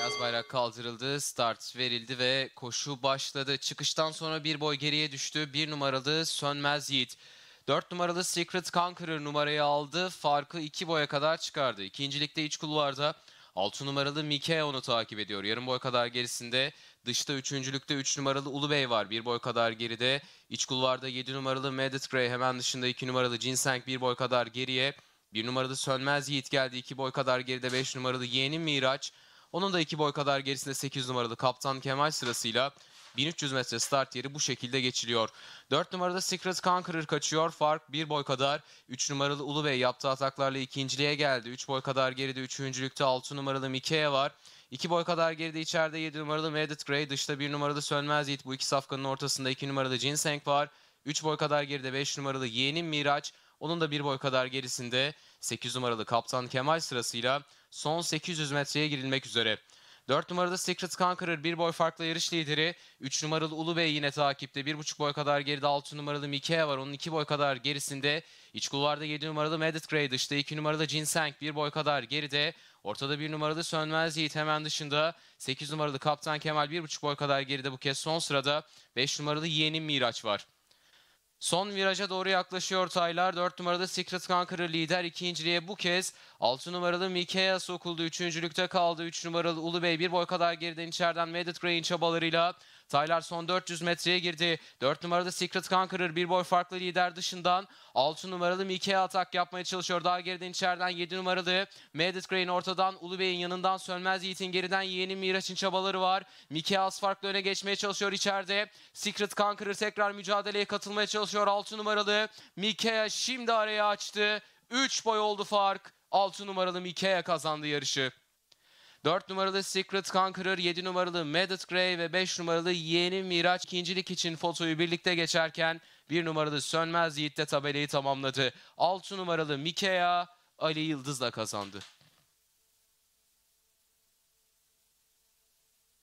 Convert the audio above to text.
Beyaz bayrak kaldırıldı, start verildi ve koşu başladı. Çıkıştan sonra bir boy geriye düştü. Bir numaralı Sönmez Yiğit. Dört numaralı Secret Conqueror numarayı aldı. Farkı iki boya kadar çıkardı. İkincilikte iç kulvarda altı numaralı Mike onu takip ediyor. Yarım boy kadar gerisinde. Dışta üçüncülükte üç numaralı Ulubey var. Bir boy kadar geride. İç kulvarda yedi numaralı Medet Gray. Hemen dışında iki numaralı Ginseng bir boy kadar geriye. bir numaralı Sönmez Yiğit geldi. 2 boy kadar geride beş numaralı Yeni Miraç. Onun da iki boy kadar gerisinde 8 numaralı Kaptan Kemal sırasıyla 1300 metre start yeri bu şekilde geçiliyor. 4 numarada Secret Conqueror kaçıyor. Fark 1 boy kadar. 3 numaralı Ulu Bey yaptığı ataklarla ikinciliğe geldi. 3 boy kadar geride 3. lükte 6 numaralı Mikeye var. 2 boy kadar geride içeride 7 numaralı Meredith Gray Dışta 1 numaralı Sönmez Yiğit. Bu iki safkanın ortasında 2 numaralı Ginseng var. 3 boy kadar geride 5 numaralı Yeğenim Miraç. Onun da bir boy kadar gerisinde 8 numaralı Kaptan Kemal sırasıyla son 800 metreye girilmek üzere. 4 numaralı Secret Conqueror bir boy farklı yarış lideri. 3 numaralı Ulu Bey yine takipte. 1,5 boy kadar geride 6 numaralı Mikea var. Onun 2 boy kadar gerisinde. İç kulvarda 7 numaralı Medit Grey dışta. 2 numaralı Ginseng bir boy kadar geride. Ortada 1 numaralı Sönmez Yiğit hemen dışında. 8 numaralı Kaptan Kemal 1,5 boy kadar geride bu kez son sırada. 5 numaralı Yeğenim Miraç var. Son viraja doğru yaklaşıyor Taylar. 4 numaralı Secret Conqueror lider ikinciliğe bu kez 6 numaralı Mikea sokuldu. Üçüncülükte kaldı. 3 numaralı Ulu Bey bir boy kadar geriden içeriden Medet Gray'in çabalarıyla Taylar son 400 metreye girdi. 4 numarada Secret Conqueror bir boy farklı lider dışından. 6 numaralı Mike atak yapmaya çalışıyor. Daha geriden içeriden 7 numaralı Medet Gray'in ortadan Ulu Bey'in yanından Sönmez Yiğit'in geriden yeğeni Miraç'ın çabaları var. Mike az farklı öne geçmeye çalışıyor içeride. Secret Conqueror tekrar mücadeleye katılmaya çalışıyor. 6 numaralı Mike şimdi araya açtı. 3 boy oldu fark. 6 numaralı Mike'ye kazandı yarışı. 4 numaralı Secret Conqueror, 7 numaralı Medet Gray ve 5 numaralı Yeni Miraç ikincilik için fotoyu birlikte geçerken 1 numaralı Sönmez Yiğit de tabelayı tamamladı. 6 numaralı Mikea Ali Yıldız'la kazandı.